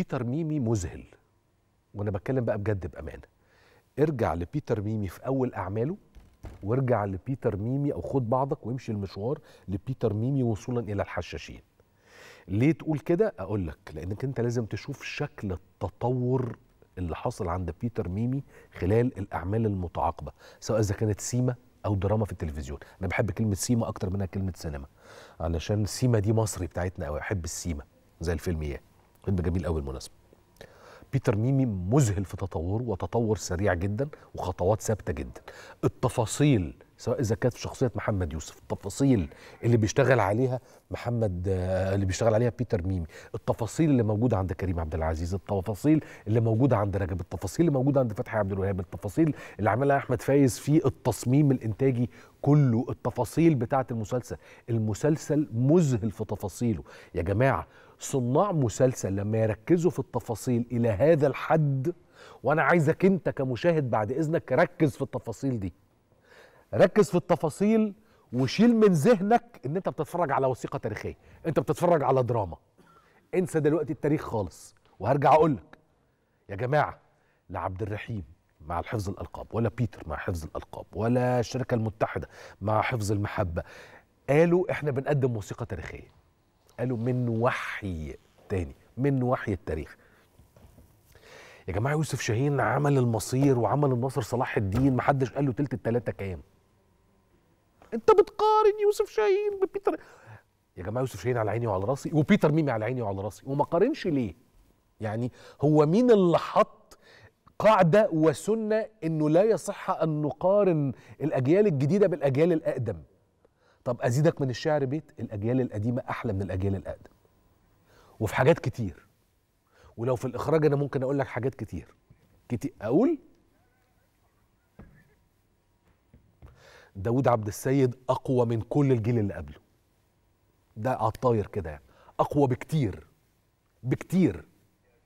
بيتر ميمي مذهل وانا بتكلم بقى بجد بامانه ارجع لبيتر ميمي في اول اعماله وارجع لبيتر ميمي او خد بعضك وامشي المشوار لبيتر ميمي وصولا الى الحشاشين ليه تقول كده اقول لك لانك انت لازم تشوف شكل التطور اللي حصل عند بيتر ميمي خلال الاعمال المتعاقبه سواء اذا كانت سيما او دراما في التلفزيون انا بحب كلمه سيما اكتر منها كلمه سينما علشان سيما دي مصري بتاعتنا او احب السيما زي الفيلم ايه رتم جميل قوي بالمناسبه بيتر ميمي مذهل في تطوره وتطور سريع جدا وخطوات ثابته جدا التفاصيل سواء اذا كانت في شخصيه محمد يوسف التفاصيل اللي بيشتغل عليها محمد آه، اللي بيشتغل عليها بيتر ميمي التفاصيل اللي موجوده عند كريم عبد العزيز التفاصيل اللي موجوده عند رجب التفاصيل اللي موجوده عند فتحي عبد الوهاب التفاصيل اللي عملها احمد فايز في التصميم الانتاجي كله التفاصيل بتاعه المسلسل المسلسل مذهل في تفاصيله يا جماعه صناع مسلسل لما يركزوا في التفاصيل الى هذا الحد وانا عايزك انت كمشاهد بعد اذنك ركز في التفاصيل دي ركز في التفاصيل وشيل من ذهنك ان انت بتتفرج على وثيقه تاريخيه انت بتتفرج على دراما انسى دلوقتي التاريخ خالص وهرجع اقول لك يا جماعه لا عبد الرحيم مع حفظ الالقاب ولا بيتر مع حفظ الالقاب ولا الشركه المتحده مع حفظ المحبه قالوا احنا بنقدم موسيقى تاريخيه قالوا من وحي تاني من وحي التاريخ يا جماعه يوسف شاهين عمل المصير وعمل النصر صلاح الدين محدش قال له تلت التلاته كام انت بتقارن يوسف شاهين ببيتر يا جماعه يوسف شاهين على عيني وعلى راسي وبيتر ميمي على عيني وعلى راسي وما قارنش ليه يعني هو مين اللي حط قاعده وسنه انه لا يصح ان نقارن الاجيال الجديده بالاجيال الاقدم طب ازيدك من الشعر بيت الاجيال القديمه احلى من الاجيال الاقدم وفي حاجات كتير ولو في الاخراج انا ممكن اقول لك حاجات كتير كتير اقول داود عبد السيد اقوى من كل الجيل اللي قبله ده عطاير الطاير كده يعني اقوى بكتير بكتير